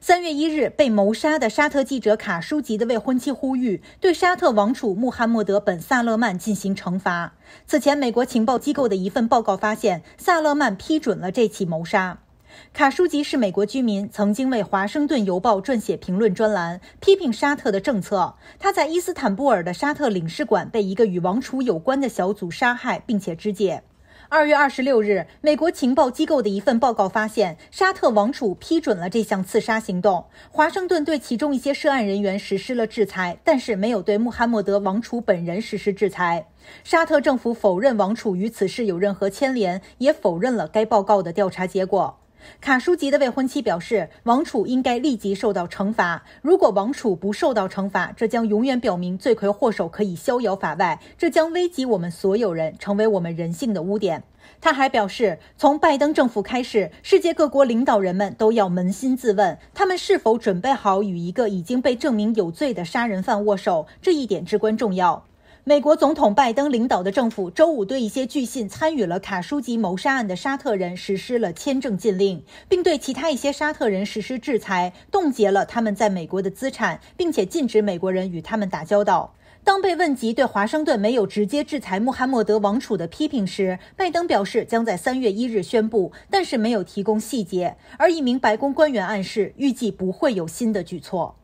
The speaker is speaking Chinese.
三月一日被谋杀的沙特记者卡舒吉的未婚妻呼吁对沙特王储穆罕默德本萨勒曼进行惩罚。此前，美国情报机构的一份报告发现，萨勒曼批准了这起谋杀。卡舒吉是美国居民，曾经为《华盛顿邮报》撰写评论专栏，批评沙特的政策。他在伊斯坦布尔的沙特领事馆被一个与王储有关的小组杀害，并且肢解。二月二十六日，美国情报机构的一份报告发现，沙特王储批准了这项刺杀行动。华盛顿对其中一些涉案人员实施了制裁，但是没有对穆罕默德王储本人实施制裁。沙特政府否认王储与此事有任何牵连，也否认了该报告的调查结果。卡舒吉的未婚妻表示，王储应该立即受到惩罚。如果王储不受到惩罚，这将永远表明罪魁祸首可以逍遥法外，这将危及我们所有人，成为我们人性的污点。他还表示，从拜登政府开始，世界各国领导人们都要扪心自问，他们是否准备好与一个已经被证明有罪的杀人犯握手？这一点至关重要。美国总统拜登领导的政府周五对一些据信参与了卡舒吉谋杀案的沙特人实施了签证禁令，并对其他一些沙特人实施制裁，冻结了他们在美国的资产，并且禁止美国人与他们打交道。当被问及对华盛顿没有直接制裁穆罕默德王储的批评时，拜登表示将在三月一日宣布，但是没有提供细节。而一名白宫官员暗示，预计不会有新的举措。